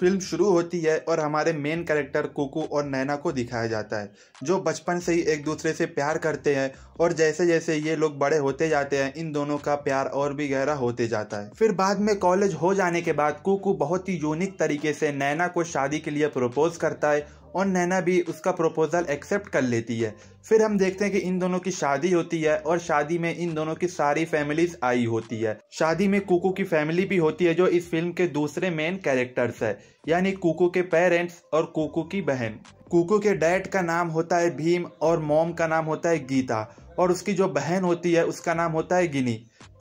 film शुरू होती है और हमारे मेन कैरेक्टर कुकू और नैना को दिखाया जाता है जो बचपन से ही एक दूसरे से प्यार करते हैं और जैसे जैसे ये लोग बड़े होते जाते हैं इन दोनों का प्यार और भी गहरा होते जाता है फिर बाद में कॉलेज हो जाने के बाद कुकू बहुत ही यूनिक तरीके से नैना को शादी के लिए प्रपोज करता है और नैना भी उसका प्रपोजल एक्सेप्ट कर लेती है फिर हम देखते हैं कि इन दोनों की शादी होती है और शादी में इन दोनों की सारी फैमिलीज आई होती है शादी में कुकू की फैमिली भी होती है जो इस फिल्म के दूसरे मेन कैरेक्टर्स है यानी कुकू के पेरेंट्स और कुकू की बहन कुकू के डैड का नाम होता है भीम और मोम का नाम होता है गीता और उसकी जो बहन होती है उसका नाम होता है गिनी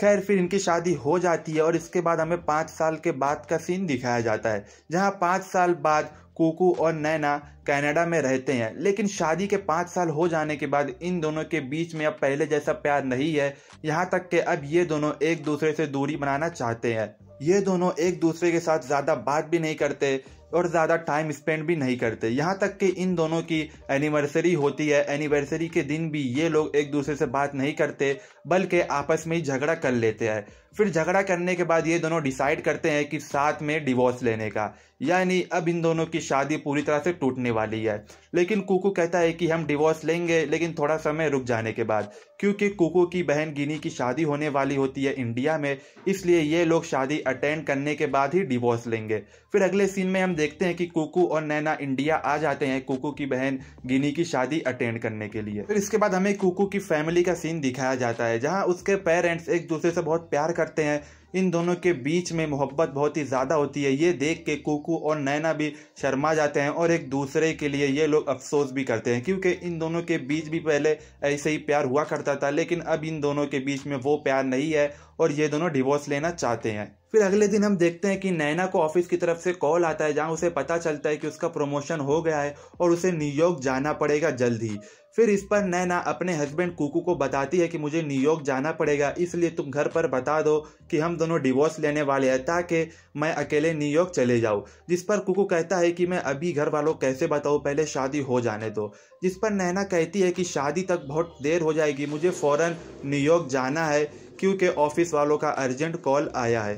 खैर फिर इनकी शादी हो जाती है और इसके बाद हमें पाँच साल के बाद का सीन दिखाया जाता है जहाँ पाँच साल बाद कुकू और नैना कनाडा में रहते हैं लेकिन शादी के पाँच साल हो जाने के बाद इन दोनों के बीच में अब पहले जैसा प्यार नहीं है यहाँ तक कि अब ये दोनों एक दूसरे से दूरी बनाना चाहते हैं ये दोनों एक दूसरे के साथ ज़्यादा बात भी नहीं करते और ज़्यादा टाइम स्पेंड भी नहीं करते यहाँ तक कि इन दोनों की एनिवर्सरी होती है एनिवर्सरी के दिन भी ये लोग एक दूसरे से बात नहीं करते बल्कि आपस में ही झगड़ा कर लेते हैं फिर झगड़ा करने के बाद ये दोनों डिसाइड करते हैं कि साथ में डिवोर्स लेने का यानी अब इन दोनों की शादी पूरी तरह से टूटने वाली है लेकिन कुकू कहता है कि हम डिवोर्स लेंगे लेकिन थोड़ा समय रुक जाने के बाद क्योंकि कुकू की बहन गिनी की शादी होने वाली होती है इंडिया में इसलिए ये लोग शादी अटेंड करने के बाद ही डिवोर्स लेंगे फिर अगले सीन में हम देखते हैं कि कुकू और नैना इंडिया आ जाते हैं कुकू की बहन गिनी की शादी अटेंड करने के लिए फिर इसके बाद हमें कुकू की फैमिली का सीन दिखाया जाता है है जहाँ उसके पेरेंट्स एक दूसरे से बहुत प्यार करते हैं इन दोनों के बीच में मोहब्बत बहुत ही ज़्यादा होती है ये देख के कुकू और नैना भी शर्मा जाते हैं और एक दूसरे के लिए ये लोग अफसोस भी करते हैं क्योंकि इन दोनों के बीच भी पहले ऐसे ही प्यार हुआ करता था लेकिन अब इन दोनों के बीच में वो प्यार नहीं है और ये दोनों डिवोर्स लेना चाहते हैं फिर अगले दिन हम देखते हैं कि नैना को ऑफिस की तरफ से कॉल आता है जहां उसे पता चलता है कि उसका प्रमोशन हो गया है और उसे न्यूयॉर्क जाना पड़ेगा जल्द ही फिर इस पर नैना अपने हस्बैंड कुकू को बताती है कि मुझे न्यूयॉर्क जाना पड़ेगा इसलिए तुम घर पर बता दो कि हम दोनों डिवोर्स लेने वाले हैं ताकि मैं अकेले न्यूयॉर्क चले जाऊँ जिस पर कुकू कहता है कि मैं अभी घर वालों कैसे बताऊँ पहले शादी हो जाने दो जिस पर नैना कहती है कि शादी तक बहुत देर हो जाएगी मुझे फ़ौरन न्यूयॉर्क जाना है क्योंकि ऑफिस वालों का अर्जेंट कॉल आया है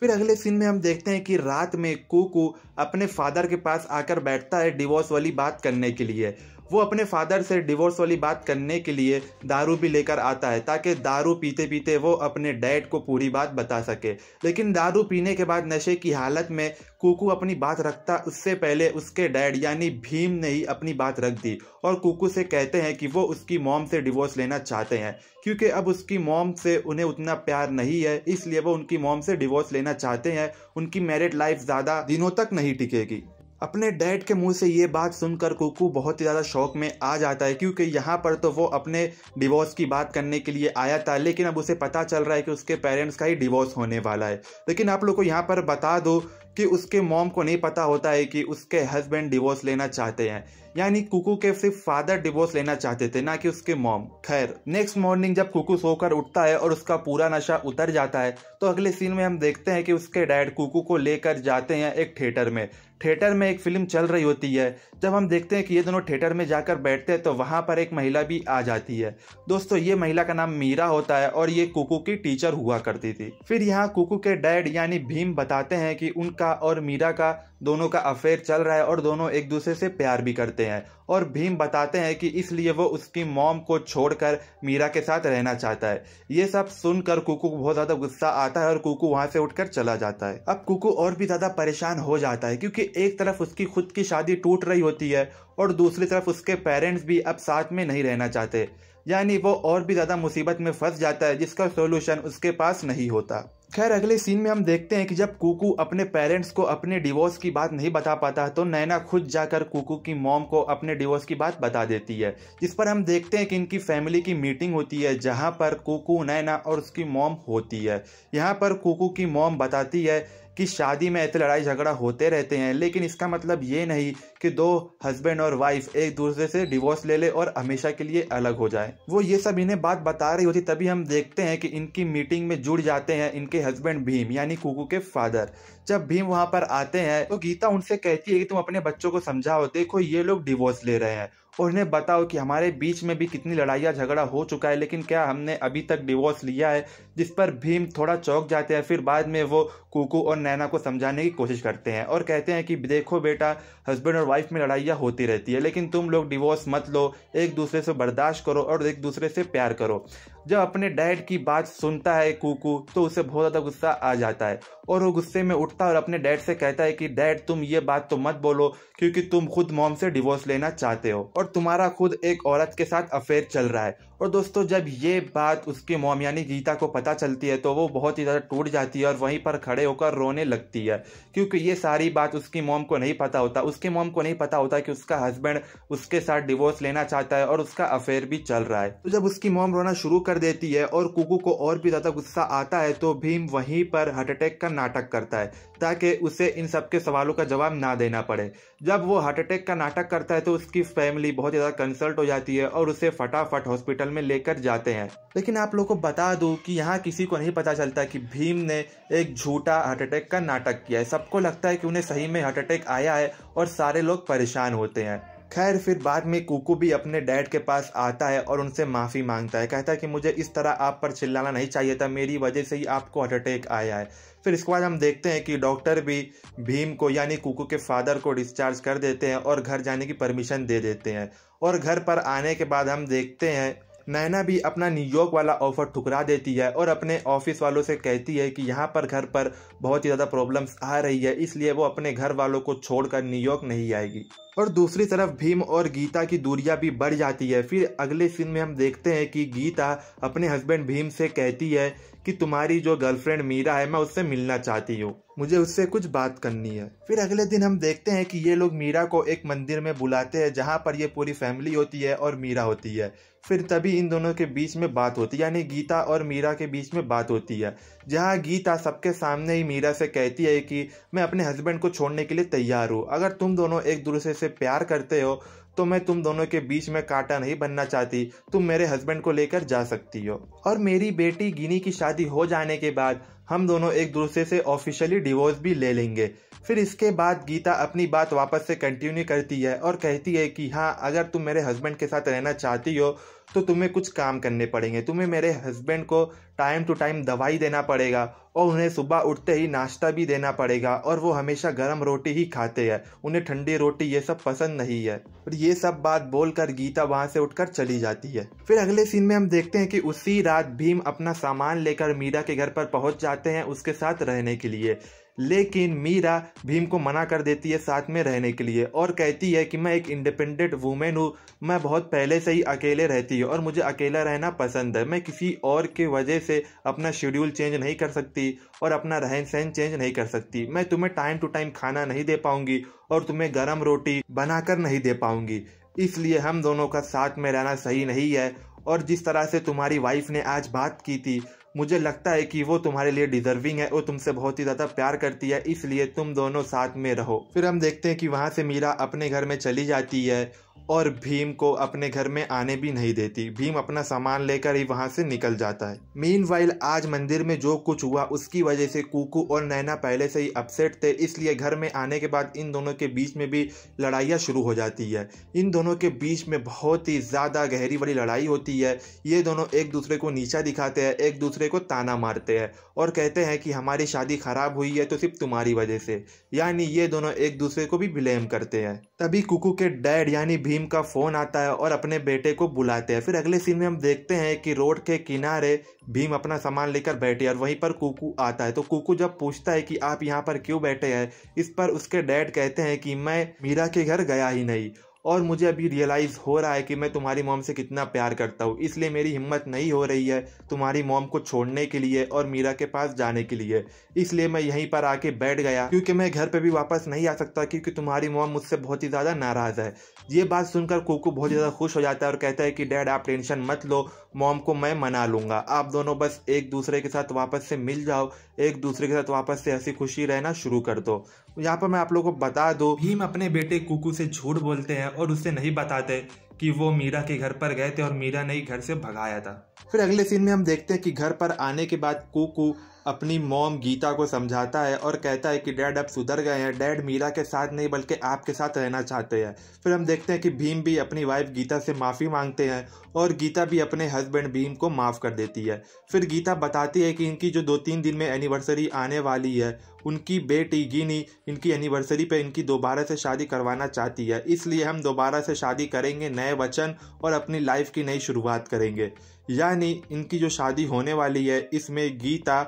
फिर अगले सीन में हम देखते हैं कि रात में कुकू अपने फादर के पास आकर बैठता है डिवोर्स वाली बात करने के लिए वो अपने फादर से डिवोर्स वाली बात करने के लिए दारू भी लेकर आता है ताकि दारू पीते पीते वो अपने डैड को पूरी बात बता सके लेकिन दारू पीने के बाद नशे की हालत में कुकू अपनी बात रखता उससे पहले उसके डैड यानी भीम ने ही अपनी बात रख दी और कुकू से कहते हैं कि वो उसकी मॉम से डिवोर्स लेना चाहते हैं क्योंकि अब उसकी मॉम से उन्हें उतना प्यार नहीं है इसलिए वो उनकी मॉम से डिवोर्स लेना चाहते हैं उनकी मैरिड लाइफ ज़्यादा दिनों तक नहीं टिकेगी अपने डैड के मुंह से ये बात सुनकर कुकू बहुत ही ज़्यादा शौक में आ जाता है क्योंकि यहाँ पर तो वो अपने डिवोर्स की बात करने के लिए आया था लेकिन अब उसे पता चल रहा है कि उसके पेरेंट्स का ही डिवोर्स होने वाला है लेकिन आप लोग को यहाँ पर बता दो कि उसके मॉम को नहीं पता होता है कि उसके हस्बैंड डिवोर्स लेना चाहते हैं यानी कुकू के सिर्फ फादर डिवोर्स लेना चाहते थे ना कि उसके मॉम खैर नेक्स्ट मॉर्निंग जब कुकू सोकर उठता है और उसका पूरा नशा उतर जाता है तो अगले सीन में हम देखते हैं कि उसके डैड कुकू को लेकर जाते हैं एक थिएटर में थिएटर में एक फिल्म चल रही होती है जब हम देखते हैं कि ये दोनों थिएटर में जाकर बैठते हैं तो वहाँ पर एक महिला भी आ जाती है दोस्तों ये महिला का नाम मीरा होता है और ये कुकू की टीचर हुआ करती थी फिर यहाँ कुकू के डैड यानी भीम बताते हैं कि उनका और मीरा का दोनों का अफेयर चल रहा है और दोनों एक दूसरे से प्यार भी करते हैं और भीम बताते हैं कि इसलिए वो उसकी मॉम को छोड़कर मीरा के साथ रहना चाहता है ये सब सुनकर कुकू को बहुत ज़्यादा गुस्सा आता है और कुकू वहाँ से उठकर चला जाता है अब कुकू और भी ज़्यादा परेशान हो जाता है क्योंकि एक तरफ उसकी खुद की शादी टूट रही होती है और दूसरी तरफ उसके पेरेंट्स भी अब साथ में नहीं रहना चाहते यानी वो और भी ज़्यादा मुसीबत में फंस जाता है जिसका सोल्यूशन उसके पास नहीं होता खैर अगले सीन में हम देखते हैं कि जब कुकू अपने पेरेंट्स को अपने डिवोर्स की बात नहीं बता पाता तो नैना खुद जाकर कुकू की मॉम को अपने डिवोर्स की बात बता देती है जिस पर हम देखते हैं कि इनकी फैमिली की मीटिंग होती है जहां पर कुकू नैना और उसकी मॉम होती है यहां पर कुकू की मॉम बताती है कि शादी में ऐसे लड़ाई झगड़ा होते रहते हैं लेकिन इसका मतलब ये नहीं कि दो हस्बैंड और वाइफ एक दूसरे से डिवोर्स ले ले और हमेशा के लिए अलग हो जाए वो ये सब इन्हें बात बता रही होती तभी हम देखते हैं कि इनकी मीटिंग में जुड़ जाते हैं इनके हस्बैंड भीम यानी कुकू के फादर जब भीम वहां पर आते हैं तो गीता उनसे कहती है कि तुम अपने बच्चों को समझाओ देखो ये लोग डिवोर्स ले रहे हैं और इन्हें बताओ कि हमारे बीच में भी कितनी लड़ाइयाँ झगड़ा हो चुका है लेकिन क्या हमने अभी तक डिवोर्स लिया है जिस पर भीम थोड़ा चौंक जाते हैं फिर बाद में वो कुकू और नैना को समझाने की कोशिश करते हैं और कहते हैं कि देखो बेटा हस्बैंड और वाइफ में लड़ाइयाँ होती रहती है लेकिन तुम लोग डिवोर्स मत लो एक दूसरे से बर्दाश्त करो और एक दूसरे से प्यार करो जब अपने डैड की बात सुनता है कुकू तो उसे बहुत ज़्यादा गुस्सा आ जाता है और वो गुस्से में उठता है और अपने डैड से कहता है कि डैड तुम ये बात तो मत बोलो क्योंकि तुम खुद मॉम से डिवोर्स लेना चाहते हो और तुम्हारा खुद एक औरत के साथ अफेयर चल रहा है और दोस्तों जब ये बात उसकी मोम यानी गीता को पता चलती है तो वो बहुत ही ज़्यादा टूट जाती है और वहीं पर खड़े होकर रोने लगती है क्योंकि ये सारी बात उसकी मोम को नहीं पता होता उसके मोम को नहीं पता होता कि उसका हस्बैंड उसके साथ डिवोर्स लेना चाहता है और उसका अफेयर भी चल रहा है तो जब उसकी मोम रोना शुरू कर देती है और कुकू को और भी ज़्यादा गुस्सा आता है तो भीम वहीं पर हार्ट अटैक का नाटक करता है ताकि उसे इन सब के सवालों का जवाब ना देना पड़े जब वो हार्ट अटैक का नाटक करता है तो उसकी फैमिली बहुत ज़्यादा कंसल्ट हो जाती है और उसे फटाफट हॉस्पिटल में लेकर जाते हैं लेकिन आप लोगों को बता दूं कि यहाँ किसी को नहीं पता चलता कि भीम ने एक झूठा हार्ट अटैक का नाटक किया है सबको लगता है कि उन्हें सही में हार्ट अटैक आया है और सारे लोग परेशान होते हैं खैर फिर बाद में कुकू भी अपने डैड के पास आता है और उनसे माफ़ी मांगता है कहता है कि मुझे इस तरह आप पर चिल्लाना नहीं चाहिए था मेरी वजह से ही आपको हार्ट अटैक आया है फिर इसके बाद हम देखते हैं कि डॉक्टर भी भीम को यानी कुकू के फादर को डिस्चार्ज कर देते हैं और घर जाने की परमिशन दे देते हैं और घर पर आने के बाद हम देखते हैं नैना भी अपना न्यूयॉर्क वाला ऑफर ठुकरा देती है और अपने ऑफिस वालों से कहती है कि यहाँ पर घर पर बहुत ही ज़्यादा प्रॉब्लम्स आ रही है इसलिए वो अपने घर वालों को छोड़कर न्यूयॉर्क नहीं आएगी और दूसरी तरफ भीम और गीता की दूरिया भी बढ़ जाती है फिर अगले सीन में हम देखते हैं कि गीता अपने हस्बैंड भीम से कहती है कि तुम्हारी जो गर्लफ्रेंड मीरा है मैं उससे मिलना चाहती हूँ मुझे उससे कुछ बात करनी है फिर अगले दिन हम देखते हैं कि ये लोग मीरा को एक मंदिर में बुलाते हैं जहाँ पर ये पूरी फैमिली होती है और मीरा होती है फिर तभी इन दोनों के बीच में बात होती है यानी गीता और मीरा के बीच में बात होती है जहाँ गीता सबके सामने ही मीरा से कहती है कि मैं अपने हस्बैंड को छोड़ने के लिए तैयार हूँ अगर तुम दोनों एक दूसरे से प्यार करते हो तो मैं तुम दोनों के बीच में कांटा नहीं बनना चाहती तुम मेरे हस्बैंड को लेकर जा सकती हो और मेरी बेटी गिनी की शादी हो जाने के बाद हम दोनों एक दूसरे से ऑफिशियली डिवोर्स भी ले लेंगे फिर इसके बाद गीता अपनी बात वापस से कंटिन्यू करती है और कहती है कि हाँ अगर तुम मेरे हस्बैंड के साथ रहना चाहती हो तो तुम्हें कुछ काम करने पड़ेंगे तुम्हें मेरे हस्बैंड को टाइम टू टाइम दवाई देना पड़ेगा और उन्हें सुबह उठते ही नाश्ता भी देना पड़ेगा और वो हमेशा गर्म रोटी ही खाते हैं उन्हें ठंडी रोटी ये सब पसंद नहीं है और ये सब बात बोलकर गीता वहाँ से उठकर चली जाती है फिर अगले सीन में हम देखते हैं कि उसी रात भीम अपना सामान लेकर मीरा के घर पर पहुंच जाते हैं उसके साथ रहने के लिए लेकिन मीरा भीम को मना कर देती है साथ में रहने के लिए और कहती है कि मैं एक इंडिपेंडेंट वूमेन हूँ मैं बहुत पहले से ही अकेले रहती हूँ और मुझे अकेला रहना पसंद है मैं किसी और के वजह से अपना शेड्यूल चेंज नहीं कर सकती और अपना रहन सहन चेंज नहीं कर सकती मैं तुम्हें टाइम टू टाइम खाना नहीं दे पाऊंगी और तुम्हें गर्म रोटी बनाकर नहीं दे पाऊंगी इसलिए हम दोनों का साथ में रहना सही नहीं है और जिस तरह से तुम्हारी वाइफ ने आज बात की थी मुझे लगता है कि वो तुम्हारे लिए डिजर्विंग है वो तुमसे बहुत ही ज़्यादा प्यार करती है इसलिए तुम दोनों साथ में रहो फिर हम देखते हैं कि वहां से मीरा अपने घर में चली जाती है और भीम को अपने घर में आने भी नहीं देती भीम अपना सामान लेकर ही वहाँ से निकल जाता है मीन वाइल आज मंदिर में जो कुछ हुआ उसकी वजह से कुकू और नैना पहले से ही अपसेट थे इसलिए घर में आने के बाद इन दोनों के बीच में भी लड़ाइयाँ शुरू हो जाती है इन दोनों के बीच में बहुत ही ज़्यादा गहरी वाली लड़ाई होती है ये दोनों एक दूसरे को नीचा दिखाते हैं एक दूसरे को ताना मारते हैं और कहते हैं कि हमारी शादी खराब हुई है तो सिर्फ तुम्हारी वजह से यानी ये दोनों एक दूसरे को भी ब्लेम करते हैं तभी कुकू के डैड यानी भीम टीम का फ़ोन आता है और अपने बेटे को बुलाते हैं फिर अगले सीन में हम देखते हैं कि रोड के किनारे भीम अपना सामान लेकर बैठे और वहीं पर कुकू आता है तो कुकू जब पूछता है कि आप यहाँ पर क्यों बैठे हैं इस पर उसके डैड कहते हैं कि मैं मीरा के घर गया ही नहीं और मुझे अभी रियलाइज़ हो रहा है कि मैं तुम्हारी मॉम से कितना प्यार करता हूँ इसलिए मेरी हिम्मत नहीं हो रही है तुम्हारी मॉम को छोड़ने के लिए और मीरा के पास जाने के लिए इसलिए मैं यहीं पर आके बैठ गया क्योंकि मैं घर पर भी वापस नहीं आ सकता क्योंकि तुम्हारी मॉम मुझसे बहुत ही ज़्यादा नाराज़ है ये बात सुनकर कुकू बहुत ज़्यादा खुश हो जाता है और कहता है कि डैड आप टेंशन मत लो मॉम को मैं मना लूँगा आप दोनों बस एक दूसरे के साथ वापस से मिल जाओ एक दूसरे के साथ वापस से हंसी खुशी रहना शुरू कर दो तो यहाँ पर मैं आप लोगों को बता दूँ भीम अपने बेटे कुकू से झूठ बोलते हैं और उसे नहीं बताते कि वो मीरा के घर पर गए थे और मीरा ने ही घर से भगाया था फिर अगले सीन में हम देखते हैं कि घर पर आने के बाद कुकू अपनी मोम गीता को समझाता है और कहता है कि डैड अब सुधर गए हैं डैड मीरा के साथ नहीं बल्कि आपके साथ रहना चाहते हैं फिर हम देखते हैं कि भीम भी अपनी वाइफ गीता से माफ़ी मांगते हैं और गीता भी अपने हस्बैंड भीम को माफ़ कर देती है फिर गीता बताती है कि इनकी जो दो तीन दिन में एनिवर्सरी आने वाली है उनकी बेटी गिनी इनकी एनिवर्सरी पर इनकी दोबारा से शादी करवाना चाहती है इसलिए हम दोबारा से शादी करेंगे नए वचन और अपनी लाइफ की नई शुरुआत करेंगे यानी इनकी जो शादी होने वाली है इसमें गीता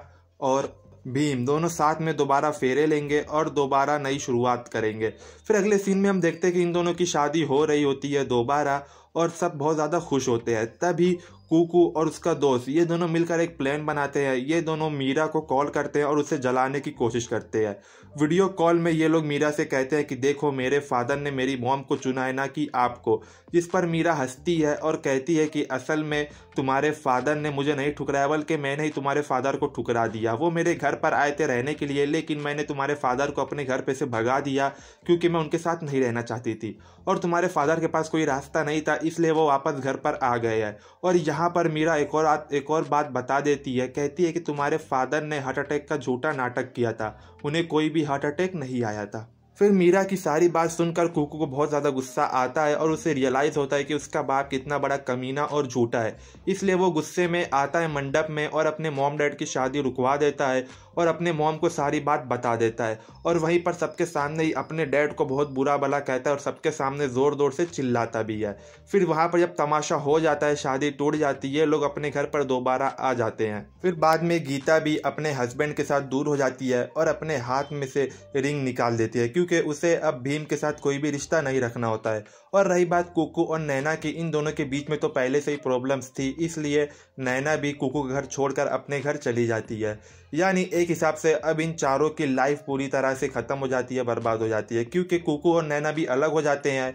और भीम दोनों साथ में दोबारा फेरे लेंगे और दोबारा नई शुरुआत करेंगे फिर अगले सीन में हम देखते हैं कि इन दोनों की शादी हो रही होती है दोबारा और सब बहुत ज़्यादा खुश होते हैं तभी कुकू और उसका दोस्त ये दोनों मिलकर एक प्लान बनाते हैं ये दोनों मीरा को कॉल करते हैं और उसे जलाने की कोशिश करते हैं वीडियो कॉल में ये लोग मीरा से कहते हैं कि देखो मेरे फादर ने मेरी मॉम को चुना है ना कि आपको जिस पर मीरा हंसती है और कहती है कि असल में तुम्हारे फादर ने मुझे नहीं ठुकराया बल्कि मैंने ही तुम्हारे फादर को ठुकरा दिया वो मेरे घर पर आए थे रहने के लिए लेकिन मैंने तुम्हारे फादर को अपने घर पर से भगा दिया क्योंकि मैं उनके साथ नहीं रहना चाहती थी और तुम्हारे फादर के पास कोई रास्ता नहीं था इसलिए वो वापस घर पर आ गए हैं और यहाँ यहाँ पर मीरा एक और एक और बात बता देती है कहती है कि तुम्हारे फादर ने हार्ट अटैक का झूठा नाटक किया था उन्हें कोई भी हार्ट अटैक नहीं आया था फिर मीरा की सारी बात सुनकर कुकू को बहुत ज़्यादा गुस्सा आता है और उसे रियलाइज़ होता है कि उसका बाप कितना बड़ा कमीना और झूठा है इसलिए वो गुस्से में आता है मंडप में और अपने मॉम डैड की शादी रुकवा देता है और अपने मोम को सारी बात बता देता है और वहीं पर सबके सामने ही अपने डैड को बहुत बुरा भला कहता है और सबके सामने ज़ोर ज़ोर से चिल्लाता भी है फिर वहाँ पर जब तमाशा हो जाता है शादी टूट जाती है लोग अपने घर पर दोबारा आ जाते हैं फिर बाद में गीता भी अपने हस्बैंड के साथ दूर हो जाती है और अपने हाथ में से रिंग निकाल देती है क्योंकि उसे अब भीम के साथ कोई भी रिश्ता नहीं रखना होता है और रही बात कुकू और नैना की इन दोनों के बीच में तो पहले से ही प्रॉब्लम्स थी इसलिए नैना भी कुकू का घर छोड़कर अपने घर चली जाती है यानी एक एक हिसाब से अब इन चारों की लाइफ पूरी तरह से ख़त्म हो जाती है बर्बाद हो जाती है क्योंकि कुकू और नैना भी अलग हो जाते हैं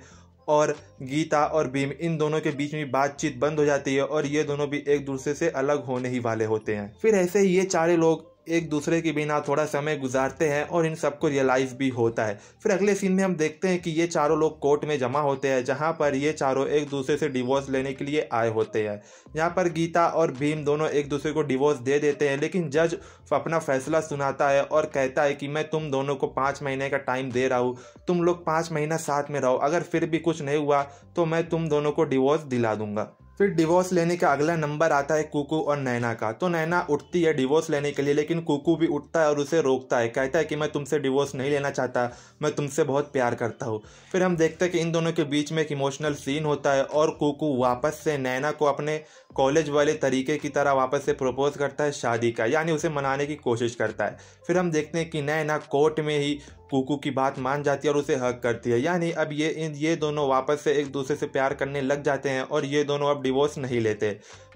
और गीता और भीम इन दोनों के बीच में बातचीत बंद हो जाती है और ये दोनों भी एक दूसरे से अलग होने ही वाले होते हैं फिर ऐसे ही ये चारे लोग एक दूसरे के बिना थोड़ा समय गुजारते हैं और इन सबको रियलाइज़ भी होता है फिर अगले सीन में हम देखते हैं कि ये चारों लोग कोर्ट में जमा होते हैं जहाँ पर ये चारों एक दूसरे से डिवोर्स लेने के लिए आए होते हैं यहाँ पर गीता और भीम दोनों एक दूसरे को डिवोर्स दे देते हैं लेकिन जज अपना फैसला सुनाता है और कहता है कि मैं तुम दोनों को पाँच महीने का टाइम दे रहा हूँ तुम लोग पाँच महीना साथ में रहो अगर फिर भी कुछ नहीं हुआ तो मैं तुम दोनों को डिवोर्स दिला दूंगा फिर डिवोर्स लेने का अगला नंबर आता है कुकू और नैना का तो नैना उठती है डिवोर्स लेने के लिए लेकिन कुकू भी उठता है और उसे रोकता है कहता है कि मैं तुमसे डिवोर्स नहीं लेना चाहता मैं तुमसे बहुत प्यार करता हूँ फिर हम देखते हैं कि इन दोनों के बीच में एक इमोशनल सीन होता है और कुकू वापस से नैना को अपने कॉलेज वाले तरीके की तरह वापस से प्रपोज करता है शादी का यानी उसे मनाने की कोशिश करता है फिर हम देखते हैं कि नैना कोर्ट में ही कुकू की बात मान जाती है और उसे हक करती है यानी अब ये इन ये दोनों वापस से एक दूसरे से प्यार करने लग जाते हैं और ये दोनों अब डिवोर्स नहीं लेते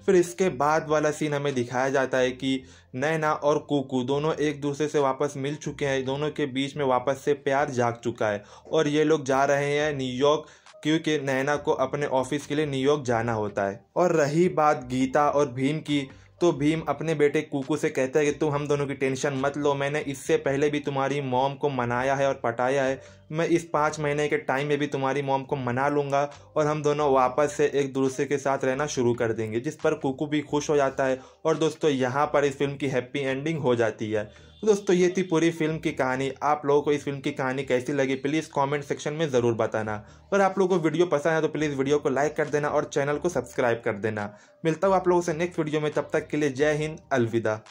फिर इसके बाद वाला सीन हमें दिखाया जाता है कि नैना और कुकू दोनों एक दूसरे से वापस मिल चुके हैं दोनों के बीच में वापस से प्यार जाग चुका है और ये लोग जा रहे हैं न्यूयॉर्क क्योंकि नैना को अपने ऑफिस के लिए न्यूयॉर्क जाना होता है और रही बात गीता और भीम की तो भीम अपने बेटे कुकू से कहता है कि तुम हम दोनों की टेंशन मत लो मैंने इससे पहले भी तुम्हारी मोम को मनाया है और पटाया है मैं इस पाँच महीने के टाइम में भी तुम्हारी मोम को मना लूँगा और हम दोनों वापस से एक दूसरे के साथ रहना शुरू कर देंगे जिस पर कुकू भी खुश हो जाता है और दोस्तों यहाँ पर इस फिल्म की हैप्पी एंडिंग हो जाती है तो दोस्तों ये थी पूरी फिल्म की कहानी आप लोगों को इस फिल्म की कहानी कैसी लगी प्लीज़ कमेंट सेक्शन में ज़रूर बताना और आप लोगों को वीडियो पसंद है तो प्लीज़ वीडियो को लाइक कर देना और चैनल को सब्सक्राइब कर देना मिलता हूँ आप लोगों से नेक्स्ट वीडियो में तब तक के लिए जय हिंद अलविदा